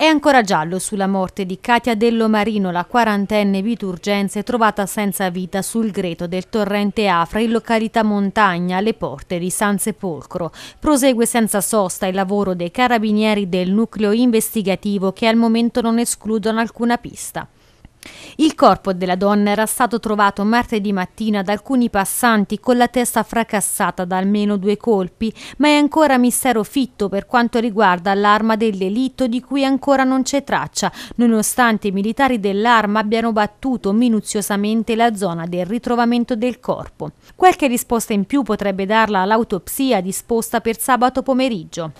È ancora giallo sulla morte di Katia Dello Marino, la quarantenne biturgense trovata senza vita sul greto del torrente Afra in località Montagna alle porte di San Sepolcro. Prosegue senza sosta il lavoro dei carabinieri del nucleo investigativo che al momento non escludono alcuna pista. Il corpo della donna era stato trovato martedì mattina da alcuni passanti con la testa fracassata da almeno due colpi, ma è ancora mistero fitto per quanto riguarda l'arma del delitto di cui ancora non c'è traccia, nonostante i militari dell'arma abbiano battuto minuziosamente la zona del ritrovamento del corpo. Qualche risposta in più potrebbe darla l'autopsia disposta per sabato pomeriggio.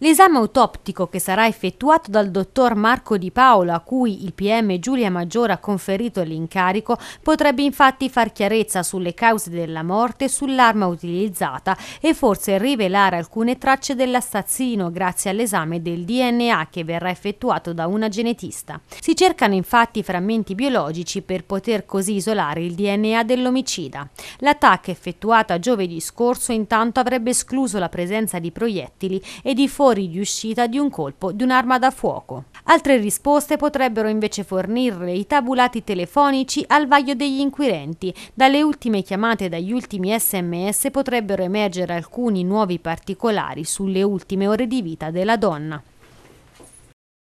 L'esame autoptico che sarà effettuato dal dottor Marco Di Paolo, a cui il PM Giulia Maggiore ha conferito l'incarico, potrebbe infatti far chiarezza sulle cause della morte, sull'arma utilizzata e forse rivelare alcune tracce dell'assassino grazie all'esame del DNA che verrà effettuato da una genetista. Si cercano infatti frammenti biologici per poter così isolare il DNA dell'omicida. L'attacco effettuato giovedì scorso intanto avrebbe escluso la presenza di proiettili e di forze fuori di uscita di un colpo di un'arma da fuoco. Altre risposte potrebbero invece fornirle i tabulati telefonici al vaglio degli inquirenti. Dalle ultime chiamate e dagli ultimi sms potrebbero emergere alcuni nuovi particolari sulle ultime ore di vita della donna.